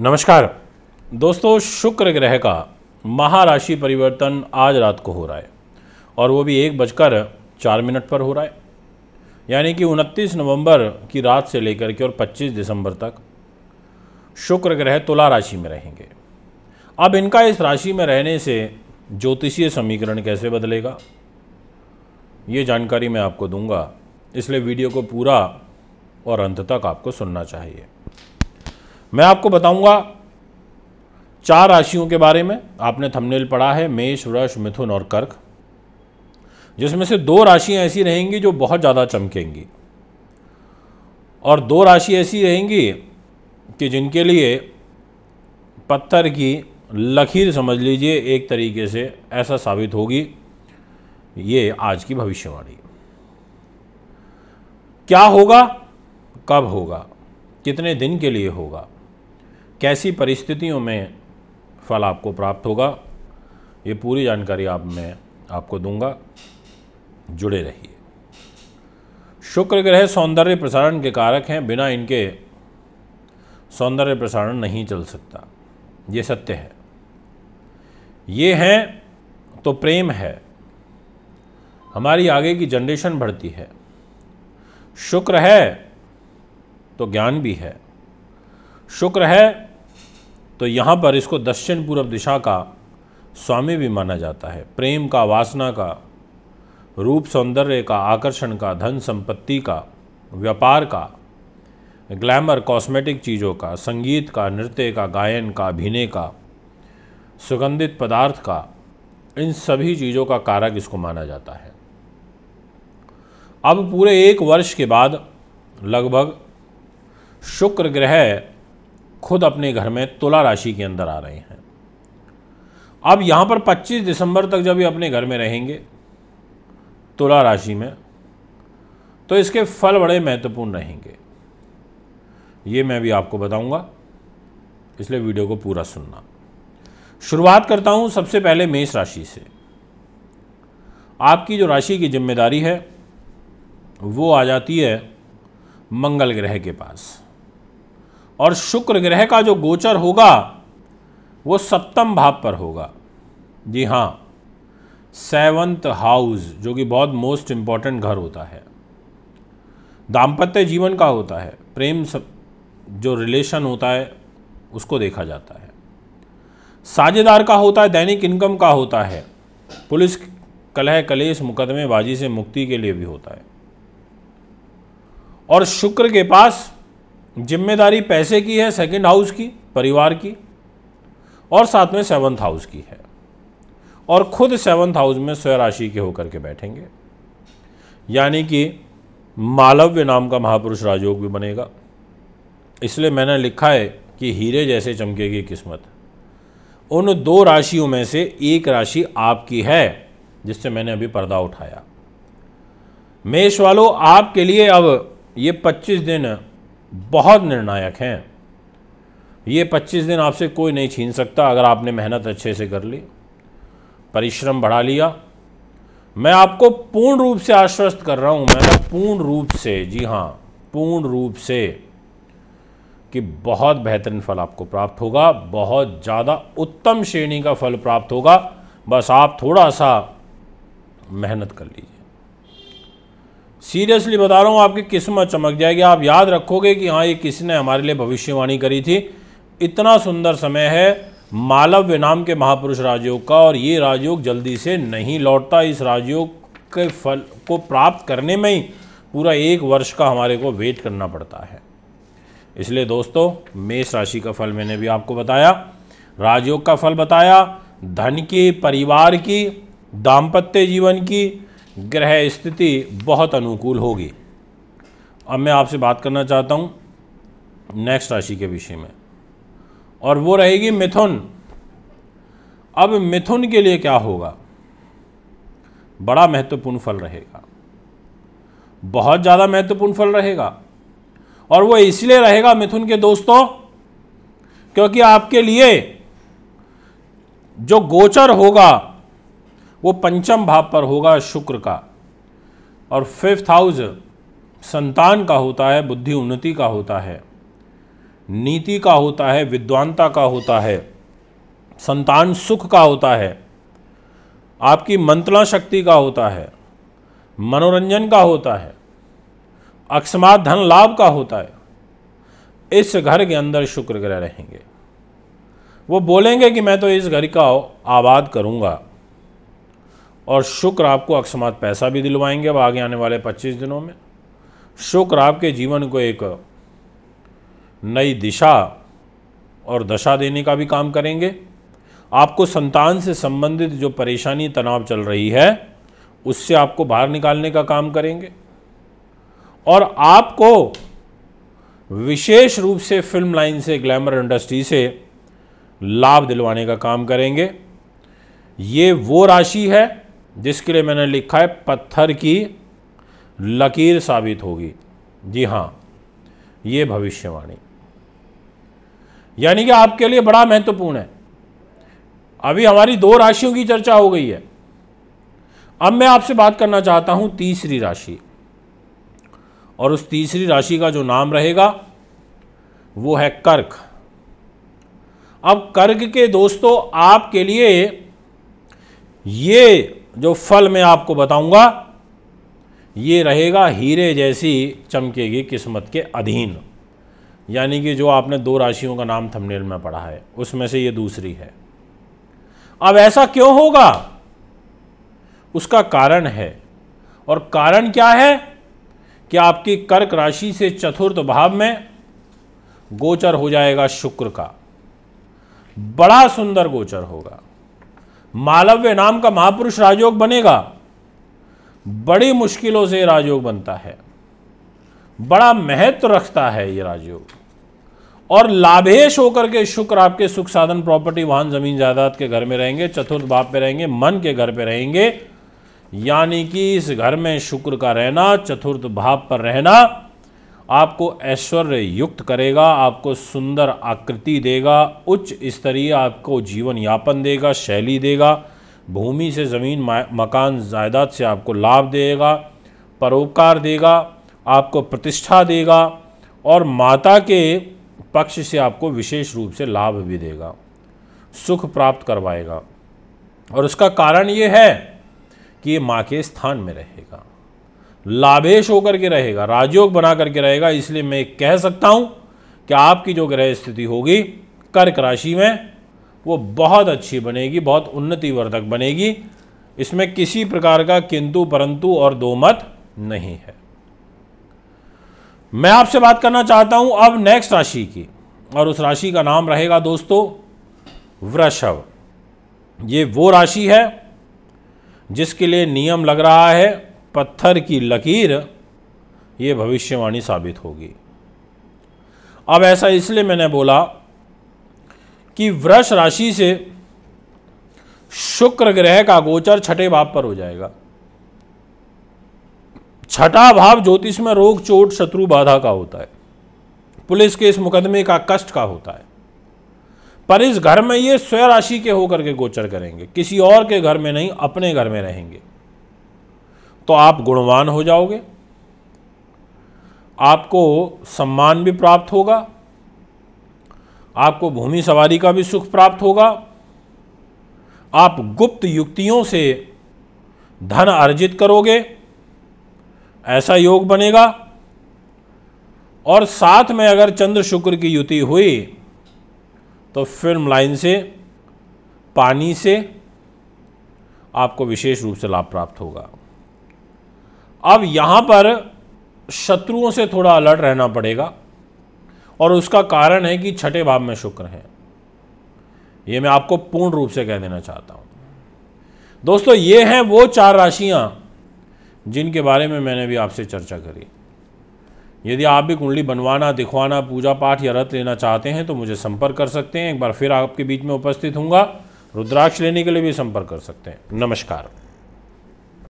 नमस्कार दोस्तों शुक्र ग्रह का महाराशि परिवर्तन आज रात को हो रहा है और वो भी एक बजकर चार मिनट पर हो रहा है यानी कि 29 नवंबर की रात से लेकर के और 25 दिसंबर तक शुक्र ग्रह तुला राशि में रहेंगे अब इनका इस राशि में रहने से ज्योतिषीय समीकरण कैसे बदलेगा ये जानकारी मैं आपको दूंगा इसलिए वीडियो को पूरा और अंत तक आपको सुनना चाहिए मैं आपको बताऊंगा चार राशियों के बारे में आपने थंबनेल पढ़ा है मेष वृष मिथुन और कर्क जिसमें से दो राशियां ऐसी रहेंगी जो बहुत ज़्यादा चमकेंगी और दो राशि ऐसी रहेंगी कि जिनके लिए पत्थर की लकीर समझ लीजिए एक तरीके से ऐसा साबित होगी ये आज की भविष्यवाणी क्या होगा कब होगा कितने दिन के लिए होगा कैसी परिस्थितियों में फल आपको प्राप्त होगा ये पूरी जानकारी आप मैं आपको दूंगा जुड़े रहिए शुक्र ग्रह सौंदर्य प्रसारण के कारक हैं बिना इनके सौंदर्य प्रसारण नहीं चल सकता ये सत्य है ये हैं तो प्रेम है हमारी आगे की जनरेशन बढ़ती है शुक्र है तो ज्ञान भी है शुक्र है तो यहाँ पर इसको दक्षिण पूर्व दिशा का स्वामी भी माना जाता है प्रेम का वासना का रूप सौंदर्य का आकर्षण का धन संपत्ति का व्यापार का ग्लैमर कॉस्मेटिक चीज़ों का संगीत का नृत्य का गायन का अभिनय का सुगंधित पदार्थ का इन सभी चीज़ों का कारक इसको माना जाता है अब पूरे एक वर्ष के बाद लगभग शुक्र ग्रह खुद अपने घर में तुला राशि के अंदर आ रहे हैं अब यहाँ पर 25 दिसंबर तक जब ये अपने घर में रहेंगे तुला राशि में तो इसके फल बड़े महत्वपूर्ण रहेंगे ये मैं भी आपको बताऊंगा इसलिए वीडियो को पूरा सुनना शुरुआत करता हूँ सबसे पहले मेष राशि से आपकी जो राशि की जिम्मेदारी है वो आ जाती है मंगल ग्रह के पास और शुक्र ग्रह का जो गोचर होगा वो सप्तम भाव पर होगा जी हाँ सेवंथ हाउस जो कि बहुत मोस्ट इम्पॉर्टेंट घर होता है दाम्पत्य जीवन का होता है प्रेम सब जो रिलेशन होता है उसको देखा जाता है साझेदार का होता है दैनिक इनकम का होता है पुलिस कलह कलेश मुकदमेबाजी से मुक्ति के लिए भी होता है और शुक्र के पास जिम्मेदारी पैसे की है सेकंड हाउस की परिवार की और साथ में सेवंथ हाउस की है और खुद सेवंथ हाउस में स्वय राशि के होकर के बैठेंगे यानी कि मालव्य नाम का महापुरुष राजयोग भी बनेगा इसलिए मैंने लिखा है कि हीरे जैसे चमकेगी किस्मत उन दो राशियों में से एक राशि आपकी है जिससे मैंने अभी पर्दा उठाया मेष वालों आपके लिए अब ये 25 दिन बहुत निर्णायक हैं ये 25 दिन आपसे कोई नहीं छीन सकता अगर आपने मेहनत अच्छे से कर ली परिश्रम बढ़ा लिया मैं आपको पूर्ण रूप से आश्वस्त कर रहा हूँ मैं पूर्ण रूप से जी हाँ पूर्ण रूप से कि बहुत बेहतरीन फल आपको प्राप्त होगा बहुत ज़्यादा उत्तम श्रेणी का फल प्राप्त होगा बस आप थोड़ा सा मेहनत कर लीजिए सीरियसली बता रहा हूँ आपकी किस्मत चमक जाएगी आप याद रखोगे कि हाँ ये किसी ने हमारे लिए भविष्यवाणी करी थी इतना सुंदर समय है मालव्य नाम के महापुरुष राजयोग का और ये राजयोग जल्दी से नहीं लौटता इस राजयोग के फल को प्राप्त करने में ही पूरा एक वर्ष का हमारे को वेट करना पड़ता है इसलिए दोस्तों मेष राशि का फल मैंने भी आपको बताया राजयोग का फल बताया धन की परिवार की दाम्पत्य जीवन की ग्रह स्थिति बहुत अनुकूल होगी अब मैं आपसे बात करना चाहता हूँ नेक्स्ट राशि के विषय में और वो रहेगी मिथुन अब मिथुन के लिए क्या होगा बड़ा महत्वपूर्ण फल रहेगा बहुत ज़्यादा महत्वपूर्ण फल रहेगा और वो इसलिए रहेगा मिथुन के दोस्तों क्योंकि आपके लिए जो गोचर होगा वो पंचम भाव पर होगा शुक्र का और फिफ्थ हाउस संतान का होता है बुद्धि उन्नति का होता है नीति का होता है विद्वानता का होता है संतान सुख का होता है आपकी मंत्रणा शक्ति का होता है मनोरंजन का होता है अकस्मात धन लाभ का होता है इस घर के अंदर शुक्र ग्रह रहेंगे वो बोलेंगे कि मैं तो इस घर का आबाद करूँगा और शुक्र आपको अकस्मात पैसा भी दिलवाएंगे अब आगे आने वाले 25 दिनों में शुक्र आपके जीवन को एक नई दिशा और दशा देने का भी काम करेंगे आपको संतान से संबंधित जो परेशानी तनाव चल रही है उससे आपको बाहर निकालने का काम करेंगे और आपको विशेष रूप से फिल्म लाइन से ग्लैमर इंडस्ट्री से लाभ दिलवाने का काम करेंगे ये वो राशि है जिसके लिए मैंने लिखा है पत्थर की लकीर साबित होगी जी हाँ ये भविष्यवाणी यानी कि आपके लिए बड़ा महत्वपूर्ण है अभी हमारी दो राशियों की चर्चा हो गई है अब मैं आपसे बात करना चाहता हूं तीसरी राशि और उस तीसरी राशि का जो नाम रहेगा वो है कर्क अब कर्क के दोस्तों आपके लिए ये जो फल मैं आपको बताऊंगा ये रहेगा हीरे जैसी चमकेगी किस्मत के अधीन यानी कि जो आपने दो राशियों का नाम थंबनेल में पढ़ा है उसमें से ये दूसरी है अब ऐसा क्यों होगा उसका कारण है और कारण क्या है कि आपकी कर्क राशि से चतुर्थ भाव में गोचर हो जाएगा शुक्र का बड़ा सुंदर गोचर होगा मालव्य नाम का महापुरुष राजयोग बनेगा बड़ी मुश्किलों से राजयोग बनता है बड़ा महत्व रखता है ये राजयोग और लाभेश होकर के शुक्र आपके सुख साधन प्रॉपर्टी वाहन जमीन जायदाद के घर में रहेंगे चतुर्थ भाव पे रहेंगे मन के घर पे रहेंगे यानी कि इस घर में शुक्र का रहना चतुर्थ भाव पर रहना आपको ऐश्वर्य युक्त करेगा आपको सुंदर आकृति देगा उच्च स्तरीय आपको जीवन यापन देगा शैली देगा भूमि से ज़मीन मकान जायदाद से आपको लाभ देगा परोपकार देगा आपको प्रतिष्ठा देगा और माता के पक्ष से आपको विशेष रूप से लाभ भी देगा सुख प्राप्त करवाएगा और उसका कारण ये है कि ये माँ के स्थान में रहेगा लाभेश होकर के रहेगा राजयोग बना करके रहेगा इसलिए मैं कह सकता हूँ कि आपकी जो ग्रह स्थिति होगी कर्क राशि में वो बहुत अच्छी बनेगी बहुत उन्नतिवर्धक बनेगी इसमें किसी प्रकार का किंतु परंतु और दो मत नहीं है मैं आपसे बात करना चाहता हूं अब नेक्स्ट राशि की और उस राशि का नाम रहेगा दोस्तों वृषभ ये वो राशि है जिसके लिए नियम लग रहा है पत्थर की लकीर ये भविष्यवाणी साबित होगी अब ऐसा इसलिए मैंने बोला कि वृष राशि से शुक्र ग्रह का गोचर छठे भाव पर हो जाएगा छठा भाव ज्योतिष में रोग चोट शत्रु बाधा का होता है पुलिस के इस मुकदमे का कष्ट का होता है पर इस घर में ये स्वयं राशि के होकर के गोचर करेंगे किसी और के घर में नहीं अपने घर में रहेंगे तो आप गुणवान हो जाओगे आपको सम्मान भी प्राप्त होगा आपको भूमि सवारी का भी सुख प्राप्त होगा आप गुप्त युक्तियों से धन अर्जित करोगे ऐसा योग बनेगा और साथ में अगर चंद्र शुक्र की युति हुई तो फिल्म लाइन से पानी से आपको विशेष रूप से लाभ प्राप्त होगा अब यहाँ पर शत्रुओं से थोड़ा अलर्ट रहना पड़ेगा और उसका कारण है कि छठे भाव में शुक्र है ये मैं आपको पूर्ण रूप से कह देना चाहता हूँ दोस्तों ये हैं वो चार राशियां जिनके बारे में मैंने भी आपसे चर्चा करी यदि आप भी कुंडली बनवाना दिखवाना पूजा पाठ या रथ लेना चाहते हैं तो मुझे संपर्क कर सकते हैं एक बार फिर आपके बीच में उपस्थित हूँगा रुद्राक्ष लेने के लिए भी संपर्क कर सकते हैं नमस्कार